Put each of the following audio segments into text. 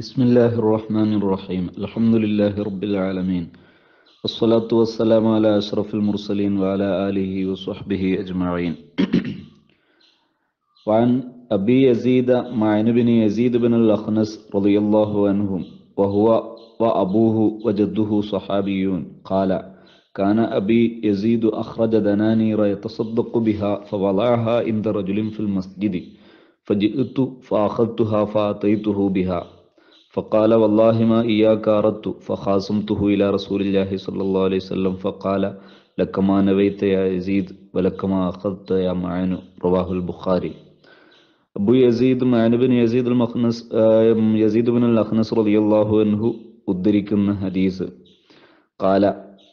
بسم الله الرحمن الرحيم الحمد لله رب العالمين والصلاة والسلام على أشرف المرسلين وعلى آله وصحبه أجمعين وعن أبي يزيد معين بن يزيد بن الأخنس رضي الله عنه وهو وأبوه وجده صحابيون قال كان أبي يزيد أخرج دنانير يتصدق بها فوضعها عند رجل في المسجد فجئت فأخذتها فأتيته بها فقال والله ما إياك أردت فخاصمته إلى رسول الله صلى الله عليه وسلم فقال لك ما نويت يا يزيد ولك ما أخذت يا معين رواه البخاري അബു യസീദ് മാനുബിൻ യസീദ് അൽ മഖ്നസ് يزيد ബിൻ അൽ അഖ്നസ് റളിയല്ലാഹു അൻഹു ഉദ്ധരിക്കുന്ന ഹദീസ് കാല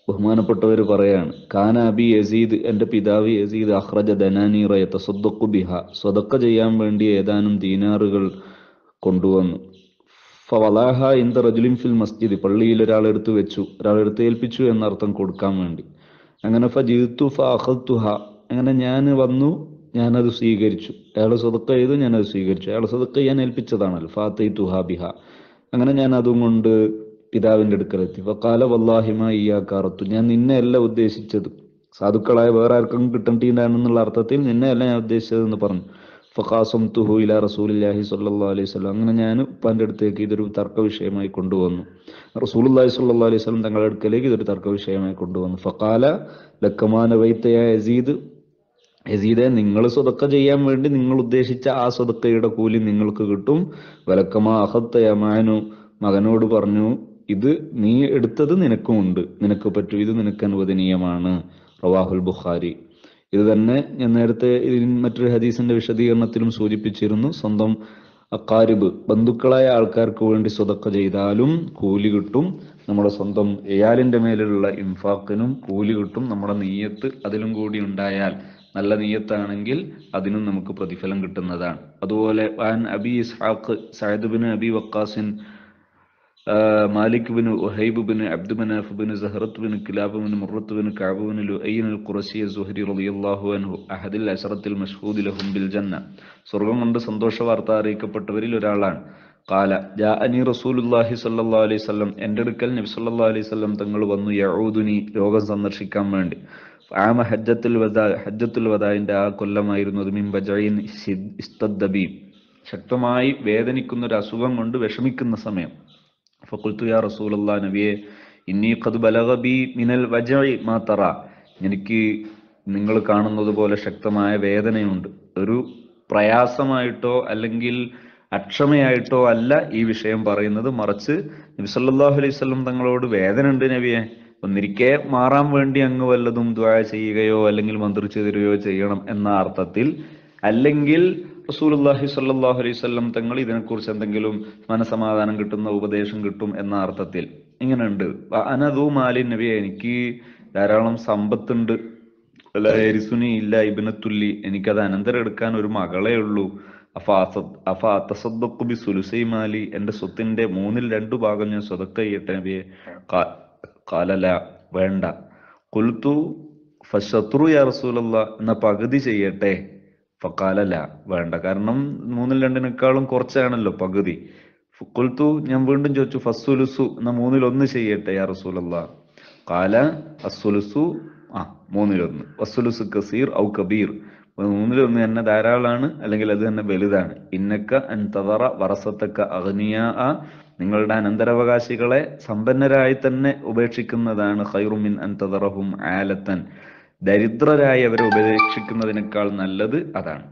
ബഹുമാനപ്പെട്ടവർ പറയാണ് കാന അബി യസീദ് എൻ്റെ പിതാവ് യസീദ് അഹ്റജ ദനാനീറയ തസദ്ദഖു ബിഹ സ്വതക്ക ചെയ്യാൻ വേണ്ടി ഏതാനും ദീനാറുകൾ കൊണ്ടുവന്നു ഫവലാഹ ഇന്ത റജുലിം ഫിൽ മസ്ജിദ് പള്ളിയിൽ ഒരാളെടുത്ത് വെച്ചു എടുത്ത് ഏൽപ്പിച്ചു എന്നർത്ഥം കൊടുക്കാൻ വേണ്ടി അങ്ങനെ ഫജീത്തു ഫഹത്തുഹ അങ്ങനെ ഞാൻ വന്നു ഞാനത് സ്വീകരിച്ചു അയാൾ സ്വതക്ക ചെയ്തു ഞാനത് സ്വീകരിച്ചു അയാൾ സ്വതക്ക ഞാൻ ഏൽപ്പിച്ചതാണല്ലോ ഫാത്തി തുഹ ബിഹ അങ്ങനെ ഞാൻ അതും കൊണ്ട് പിതാവിൻ്റെ അടുക്കലെത്തി ഫക്കാല വല്ലാഹിമ ഇയാക്കാറത്തു ഞാൻ നിന്നെ അല്ല ഉദ്ദേശിച്ചത് സാധുക്കളായ വേറെ ആർക്കും കിട്ടേണ്ടിയിട്ടാണെന്നുള്ള അർത്ഥത്തിൽ നിന്നെ അല്ല ഞാൻ ഉദ്ദേശിച്ചതെന്ന് പറഞ്ഞു ഫഖാസും തുഹു ഇല റസൂലില്ലാഹി അലൈഹി സ്വലം അങ്ങനെ ഞാൻ ഉപ്പാൻ്റെ അടുത്തേക്ക് ഇതൊരു തർക്ക വിഷയമായി കൊണ്ടുവന്നു റസൂലുല്ലാഹി സല്ലാ അലൈഹി സ്വലം തങ്ങളുടെ അടുക്കലേക്ക് ഇതൊരു തർക്ക വിഷയമായി കൊണ്ടുവന്നു ഫഖാല ലക്കമാന വൈത്തയായീദ് യസീദ് യസീദെ നിങ്ങൾ സ്വതക്ക ചെയ്യാൻ വേണ്ടി നിങ്ങൾ ഉദ്ദേശിച്ച ആ സ്വതക്കയുടെ കൂലി നിങ്ങൾക്ക് കിട്ടും വലക്കമാ അഹത്ത യമാനു മകനോട് പറഞ്ഞു ഇത് നീ എടുത്തത് നിനക്കുമുണ്ട് നിനക്ക് പറ്റൂ ഇത് നിനക്ക് അനുവദനീയമാണ് റവാഹുൽ ബുഖാരി ഇത് തന്നെ ഞാൻ നേരത്തെ മറ്റൊരു ഹദീസിന്റെ വിശദീകരണത്തിലും സൂചിപ്പിച്ചിരുന്നു സ്വന്തം അക്കാരിബ് ബന്ധുക്കളായ ആൾക്കാർക്ക് വേണ്ടി സ്വതക്ക ചെയ്താലും കൂലി കിട്ടും നമ്മുടെ സ്വന്തം എയാലിന്റെ മേലുള്ള ഇൻഫാക്കിനും കൂലി കിട്ടും നമ്മുടെ നീയത്ത് അതിലും കൂടി ഉണ്ടായാൽ നല്ല നീയത്താണെങ്കിൽ അതിനും നമുക്ക് പ്രതിഫലം കിട്ടുന്നതാണ് അതുപോലെ അബി ഇസ്ഹാഖ് സയദ് ബിൻ അബി വക്കാസിൻ മാലിക് ബിന് ഉഹൈബ് ബിന് അബ്ദു മനാഫ് ബിന് സഹറത്ത് ബിന് കിലാബ് ബിന് മുറത്ത് ബിന് കാബ് ബിന് ലുഐൻ അൽ ഖുറസി സുഹരി റളിയല്ലാഹു അൻഹു അഹദിൽ അസറത്തിൽ മഷ്ഹൂദ് ലഹും ബിൽ ജന്ന സ്വർഗം കൊണ്ട് സന്തോഷ വാർത്ത അറിയിക്കപ്പെട്ടവരിൽ ഒരാളാണ് കാല ജാ അനി റസൂലുല്ലാഹി സല്ലാ അലൈഹി വസല്ലം എൻ്റെ അടുക്കൽ നബി സല്ലാ അലൈഹി വസല്ലം തങ്ങൾ വന്നു യഊദുനി രോഗം സന്ദർശിക്കാൻ വേണ്ടി ആമ ഹജ്ജത്തുൽ വദാ ഹജ്ജത്തുൽ വദാഇൻ്റെ ആ കൊല്ലമായിരുന്നു അത് മിംബജൈൻ ഇസ്തദ്ബീം ശക്തമായി വേദനിക്കുന്ന ഒരു അസുഖം കൊണ്ട് വിഷമിക്കുന്ന സമയം ഫക്കുൽത്തു യാ റസൂലല്ലാ നബിയെ ഇന്നി ഖദ് ബലഗ ബി മിനൽ വജഇ മാ തറ എനിക്ക് നിങ്ങൾ കാണുന്നത് പോലെ ശക്തമായ വേദനയുണ്ട് ഒരു പ്രയാസമായിട്ടോ അല്ലെങ്കിൽ അക്ഷമയായിട്ടോ അല്ല ഈ വിഷയം പറയുന്നത് മറിച്ച് നബി സല്ലല്ലാഹു അലൈഹി വസല്ലം തങ്ങളോട് വേദന ഉണ്ട് നബിയെ ഒന്നിരിക്കെ മാറാൻ വേണ്ടി അങ്ങ് വല്ലതും ദ്വാ ചെയ്യുകയോ അല്ലെങ്കിൽ മന്ത്രിച്ചു തരികയോ ചെയ്യണം എന്ന അർത്ഥത്തിൽ അല്ലെങ്കിൽ റസൂലുല്ലാഹി സല്ലാഹു അലൈഹി സ്വല്ലം തങ്ങൾ ഇതിനെക്കുറിച്ച് എന്തെങ്കിലും മനസമാധാനം കിട്ടുന്ന ഉപദേശം കിട്ടും എന്ന അർത്ഥത്തിൽ ഇങ്ങനെയുണ്ട് അനദു മാലിൻ നബിയ എനിക്ക് ധാരാളം സമ്പത്തുണ്ട് അരിസുനി ഇല്ല ഇബിനത്തുല്ലി എനിക്കത് അനന്തരം എടുക്കാൻ ഒരു മകളേ ഉള്ളൂ അഫാത്തസദ്ദുബി സുലുസൈ മാലി എന്റെ സ്വത്തിന്റെ മൂന്നിൽ രണ്ടു ഭാഗം ഞാൻ സദഖ ചെയ്യട്ടെ നബിയെ കാലല വേണ്ട ഖുൽതു ഫഷത്രു യാ റസൂലല്ല എന്ന പകുതി ചെയ്യട്ടെ ഫക്കാലല്ല വേണ്ട കാരണം മൂന്നിൽ രണ്ടിനേക്കാളും കുറച്ചാണല്ലോ പകുതി ഫുക്കുൽത്തു ഞാൻ വീണ്ടും ചോദിച്ചു ഫസ്സുലുസു എന്നാ മൂന്നിൽ ഒന്ന് ചെയ്യട്ടെ യാ റസൂലല്ല കാല അസ്സുലുസു ആ മൂന്നിലൊന്ന് വസ്സുലുസു കസീർ ഔ കബീർ മൂന്നിലൊന്ന് തന്നെ ധാരാളമാണ് അല്ലെങ്കിൽ അത് തന്നെ വലുതാണ് ഇന്നക്ക അൻതവറ വറസത്തക്ക അഗ്നിയ ആ നിങ്ങളുടെ അനന്തരാവകാശികളെ സമ്പന്നരായി തന്നെ ഉപേക്ഷിക്കുന്നതാണ് ഹൈറുമിൻ അൻതറഹും ആലത്തൻ ദരിദ്രരായി അവരെ ഉപദേശിക്കുന്നതിനേക്കാൾ നല്ലത് അതാണ്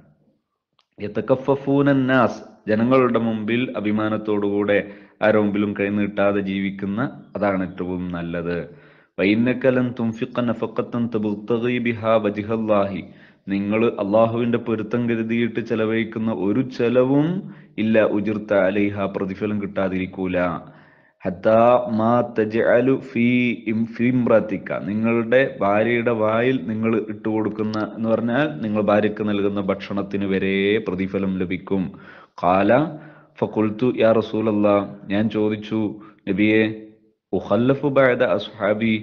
യത്തക്കഫൂനന്നാസ് ജനങ്ങളുടെ മുമ്പിൽ അഭിമാനത്തോടുകൂടെ ആരുടെ മുമ്പിലും കൈനീട്ടാതെ ജീവിക്കുന്ന അതാണ് ഏറ്റവും നല്ലത് വൈന്നക്കലൻ തുംഫിക്ക നിങ്ങൾ അള്ളാഹുവിന്റെ പൊരുത്തം കരുതിയിട്ട് ചെലവഴിക്കുന്ന ഒരു ചെലവും ഇല്ല ഉജിർത്ത അലൈഹ പ്രതിഫലം കിട്ടാതിരിക്കൂല നിങ്ങളുടെ ഭാര്യയുടെ വായിൽ നിങ്ങൾ ഇട്ടു കൊടുക്കുന്ന എന്ന് പറഞ്ഞാൽ നിങ്ങൾ ഭാര്യക്ക് നൽകുന്ന ഭക്ഷണത്തിന് വരെ പ്രതിഫലം ലഭിക്കും കാല ഫുൽത്തു യാ റസൂലല്ല ഞാൻ ചോദിച്ചു നബിയെ ഉഹല്ലഫു അസ്ഹാബി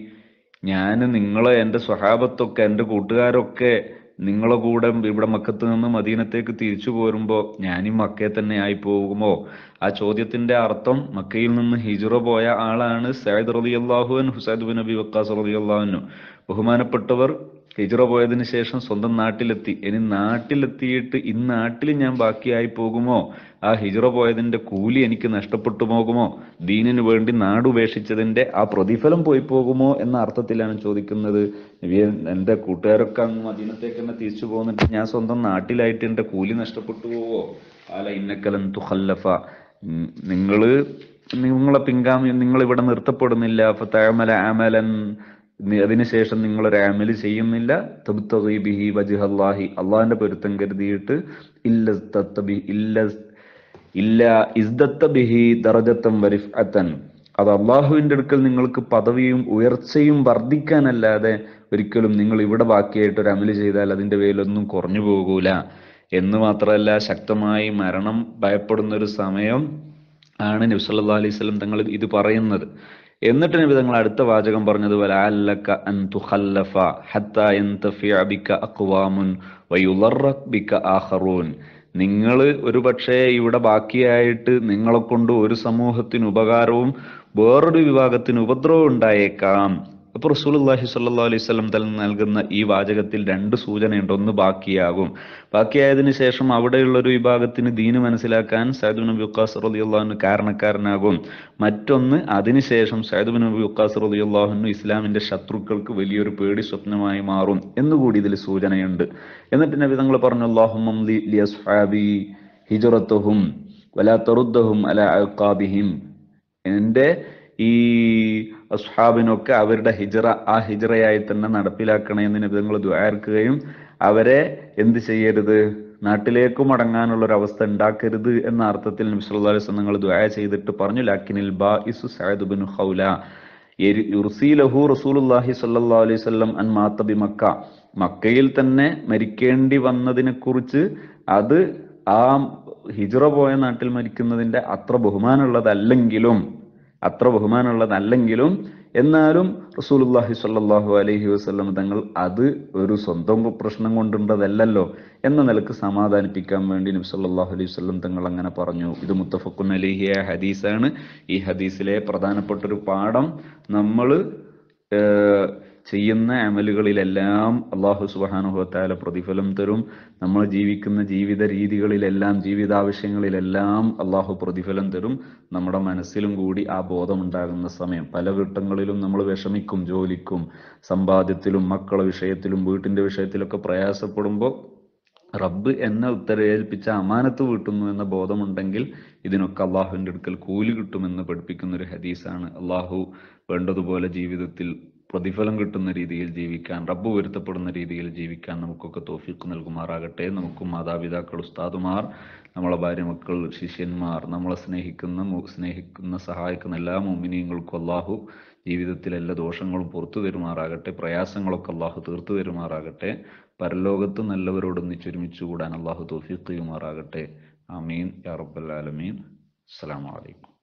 ഞാൻ നിങ്ങളെ എൻ്റെ സ്വഹാബത്തൊക്കെ എൻ്റെ കൂട്ടുകാരൊക്കെ നിങ്ങളെ കൂടെ ഇവിടെ മക്കത്ത് നിന്ന് മദീനത്തേക്ക് തിരിച്ചു പോരുമ്പോൾ ഞാനും മക്കയെ തന്നെ ആയി പോകുമോ ആ ചോദ്യത്തിന്റെ അർത്ഥം മക്കയിൽ നിന്ന് ഹിജുറ പോയ ആളാണ് സയ്യിദ് റളിയല്ലാഹു അൻഹു സയ്യിദ് ബിൻ അബി വക്കാസ് റളിയല്ലാഹു അൻഹു ബഹുമാനപ്പെട്ടവർ ഹിജറ പോയതിന് ശേഷം സ്വന്തം നാട്ടിലെത്തി ഇനി നാട്ടിലെത്തിയിട്ട് ഇന്നാട്ടിൽ ഞാൻ ബാക്കിയായി പോകുമോ ആ ഹിജറ പോയതിന്റെ കൂലി എനിക്ക് നഷ്ടപ്പെട്ടു പോകുമോ ദീനിനു വേണ്ടി നാടുപേക്ഷിച്ചതിന്റെ ആ പ്രതിഫലം പോയി പോകുമോ എന്ന അർത്ഥത്തിലാണ് ചോദിക്കുന്നത് എന്റെ കൂട്ടുകാരൊക്കെ അങ്ങ് മദീനത്തേക്ക് തന്നെ തിരിച്ചു പോകുന്നിട്ട് ഞാൻ സ്വന്തം നാട്ടിലായിട്ട് എന്റെ കൂലി നഷ്ടപ്പെട്ടു പോവോ അല്ല ഇന്നക്കലൻ തുഹല്ലഫ നിങ്ങള് നിങ്ങളെ പിൻഗാമി നിങ്ങൾ ഇവിടെ നിർത്തപ്പെടുന്നില്ല ഫത്താമല ആമലൻ അതിനുശേഷം നിങ്ങൾ ഒരു ആമൽ ചെയ്യുന്നില്ല അള്ളാഹിന്റെ പൊരുത്തം കരുതിയിട്ട് അത് അള്ളാഹുവിന്റെ അടുക്കൽ നിങ്ങൾക്ക് പദവിയും ഉയർച്ചയും വർദ്ധിക്കാനല്ലാതെ ഒരിക്കലും നിങ്ങൾ ഇവിടെ ബാക്കിയായിട്ട് ഒരു അമല് ചെയ്താൽ അതിന്റെ പേരിലൊന്നും കുറഞ്ഞു പോകൂല എന്ന് മാത്രമല്ല ശക്തമായി മരണം ഭയപ്പെടുന്ന ഒരു സമയം ആണ് നബ്സല്ലാ അലൈഹി സ്വലം തങ്ങൾ ഇത് പറയുന്നത് എന്നിട്ട് നബി തങ്ങൾ അടുത്ത വാചകം പറഞ്ഞതുപോലെ അഖ്വാമുൻ ആഖറൂൻ നിങ്ങൾ ഒരു പക്ഷേ ഇവിടെ ബാക്കിയായിട്ട് നിങ്ങളെ കൊണ്ട് ഒരു സമൂഹത്തിന് ഉപകാരവും വേറൊരു വിഭാഗത്തിന് ഉപദ്രവം ഉണ്ടായേക്കാം അപ്പോൾ അള്ളാഹി സല്ലാ അലൈഹി സ്വലം തൽ നൽകുന്ന ഈ വാചകത്തിൽ രണ്ട് സൂചനയുണ്ട് ഒന്ന് ബാക്കിയാകും ബാക്കിയായതിനു ശേഷം അവിടെയുള്ള ഒരു വിഭാഗത്തിന് ദീന് മനസ്സിലാക്കാൻ സൈദുബിൻ നബി ഉക്കാസ് റലിയുള്ളാഹുന് കാരണക്കാരനാകും മറ്റൊന്ന് അതിനുശേഷം സൈദുബിൻ നബി ഉക്കാസ് റലിയുള്ളാഹുനു ഇസ്ലാമിന്റെ ശത്രുക്കൾക്ക് വലിയൊരു പേടി സ്വപ്നമായി മാറും എന്നുകൂടി ഇതിൽ സൂചനയുണ്ട് എന്നിട്ട് നബി തങ്ങൾ പറഞ്ഞു അള്ളാഹു ഹിജുറത്തുഹും വലാ അല എൻ്റെ ഈ അസ്ഹാബിനൊക്കെ അവരുടെ ഹിജറ ആ ഹിജറയായി തന്നെ നടപ്പിലാക്കണമെന്ന് നബിതങ്ങൾ ദ്വാർക്കുകയും അവരെ എന്ത് ചെയ്യരുത് നാട്ടിലേക്ക് മടങ്ങാനുള്ള ഒരു അവസ്ഥ ഉണ്ടാക്കരുത് എന്ന അർത്ഥത്തിൽ നബി നിങ്ങൾ ദുആ ചെയ്തിട്ട് പറഞ്ഞു ലാക്കിനിൽ ബാഇസു സഅദ് ബിൻ ഖൗല മക്ക മക്കയിൽ തന്നെ മരിക്കേണ്ടി വന്നതിനെ കുറിച്ച് അത് ആ ഹിജറ പോയ നാട്ടിൽ മരിക്കുന്നതിന്റെ അത്ര ബഹുമാനമുള്ളതല്ലെങ്കിലും അത്ര ബഹുമാനമുള്ളതല്ലെങ്കിലും എന്നാലും റസൂലുല്ലാഹി സാഹു അലഹി വസ്ലം തങ്ങൾ അത് ഒരു സ്വന്തം പ്രശ്നം കൊണ്ടുണ്ടതല്ലല്ലോ എന്ന നിലക്ക് സമാധാനിപ്പിക്കാൻ വേണ്ടി നബി സല്ലാഹു അലൈഹി വസ്ലം തങ്ങൾ അങ്ങനെ പറഞ്ഞു ഇത് മുത്തഫക്കുൻ അലിഹിയ ഹദീസാണ് ഈ ഹദീസിലെ പ്രധാനപ്പെട്ട ഒരു പാഠം നമ്മൾ ചെയ്യുന്ന അമലുകളിലെല്ലാം അള്ളാഹു സുബാനുഹത്താല പ്രതിഫലം തരും നമ്മൾ ജീവിക്കുന്ന ജീവിത രീതികളിലെല്ലാം ജീവിതാവശ്യങ്ങളിലെല്ലാം അള്ളാഹു പ്രതിഫലം തരും നമ്മുടെ മനസ്സിലും കൂടി ആ ബോധം ഉണ്ടാകുന്ന സമയം പല ഘട്ടങ്ങളിലും നമ്മൾ വിഷമിക്കും ജോലിക്കും സമ്പാദ്യത്തിലും മക്കളെ വിഷയത്തിലും വീട്ടിന്റെ വിഷയത്തിലൊക്കെ പ്രയാസപ്പെടുമ്പോൾ റബ്ബ് എന്നെ ഉത്തരവേൽപ്പിച്ച അമാനത്ത് വീട്ടുന്നു എന്ന ബോധമുണ്ടെങ്കിൽ ഇതിനൊക്കെ അള്ളാഹുവിൻ്റെ അടുക്കൽ കൂലി കിട്ടുമെന്ന് പഠിപ്പിക്കുന്ന ഒരു ഹദീസാണ് അള്ളാഹു വേണ്ടതുപോലെ ജീവിതത്തിൽ പ്രതിഫലം കിട്ടുന്ന രീതിയിൽ ജീവിക്കാൻ റബ്ബ് വരുത്തപ്പെടുന്ന രീതിയിൽ ജീവിക്കാൻ നമുക്കൊക്കെ തോഫിക്ക് നൽകുമാറാകട്ടെ നമുക്കും മാതാപിതാക്കൾ ഉസ്താദുമാർ നമ്മളെ ഭാര്യ മക്കൾ ശിഷ്യന്മാർ നമ്മളെ സ്നേഹിക്കുന്ന സ്നേഹിക്കുന്ന സഹായിക്കുന്ന എല്ലാ മോമിനിയങ്ങൾക്കും അള്ളാഹു ജീവിതത്തിലെ എല്ലാ ദോഷങ്ങളും പുറത്തു തരുമാറാകട്ടെ പ്രയാസങ്ങളൊക്കെ അള്ളാഹു തീർത്തു തരുമാറാകട്ടെ പരലോകത്ത് നല്ലവരോടൊന്നിച്ച് ഒരുമിച്ച് കൂടാൻ അള്ളാഹു തോഫിക്ക് ചെയ്യുമാറാകട്ടെ അമീൻ യാ റബ്ബൽ ആലമീൻ അസ്സലാമു അലൈക്കും